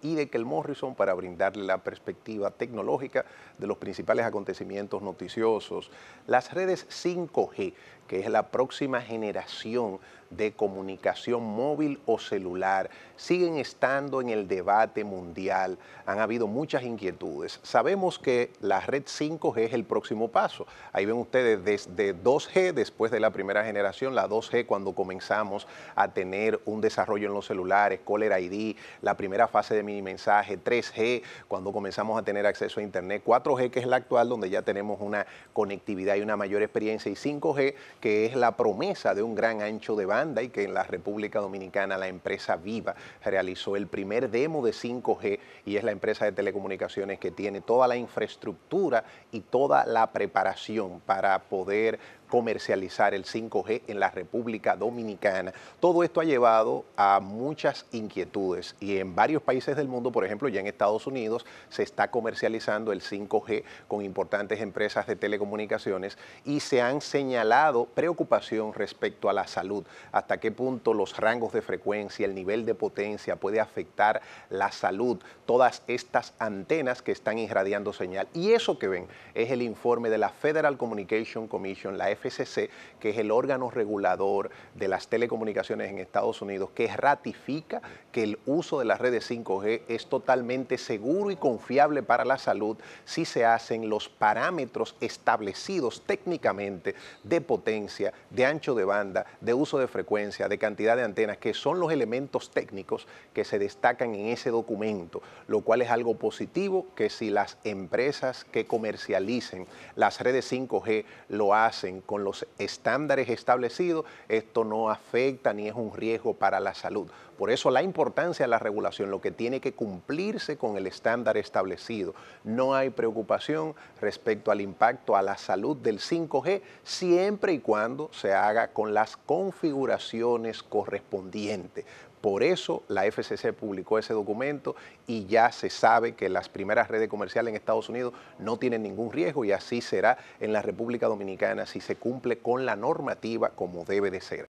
y de Kel Morrison para brindarle la perspectiva tecnológica de los principales acontecimientos noticiosos. Las redes 5G, que es la próxima generación de comunicación móvil o celular siguen estando en el debate mundial. Han habido muchas inquietudes. Sabemos que la red 5G es el próximo paso. Ahí ven ustedes desde 2G, después de la primera generación, la 2G cuando comenzamos a tener un desarrollo en los celulares, Caller ID, la primera fase de mini mensaje, 3G cuando comenzamos a tener acceso a Internet, 4G que es la actual donde ya tenemos una conectividad y una mayor experiencia y 5G que es la promesa de un gran ancho de banda y que en la República Dominicana la empresa Viva realizó el primer demo de 5G y es la empresa de telecomunicaciones que tiene toda la infraestructura y toda la preparación para poder comercializar el 5G en la República Dominicana. Todo esto ha llevado a muchas inquietudes y en varios países del mundo, por ejemplo, ya en Estados Unidos se está comercializando el 5G con importantes empresas de telecomunicaciones y se han señalado preocupación respecto a la salud, hasta qué punto los rangos de frecuencia, el nivel de potencia puede afectar la salud, todas estas antenas que están irradiando señal. Y eso que ven es el informe de la Federal Communication Commission, la que es el órgano regulador de las telecomunicaciones en Estados Unidos, que ratifica que el uso de las redes 5G es totalmente seguro y confiable para la salud si se hacen los parámetros establecidos técnicamente de potencia, de ancho de banda, de uso de frecuencia, de cantidad de antenas, que son los elementos técnicos que se destacan en ese documento, lo cual es algo positivo que si las empresas que comercialicen las redes 5G lo hacen con los estándares establecidos, esto no afecta ni es un riesgo para la salud. Por eso la importancia de la regulación, lo que tiene que cumplirse con el estándar establecido. No hay preocupación respecto al impacto a la salud del 5G, siempre y cuando se haga con las configuraciones correspondientes. Por eso la FCC publicó ese documento y ya se sabe que las primeras redes comerciales en Estados Unidos no tienen ningún riesgo y así será en la República Dominicana si se cumple con la normativa como debe de ser.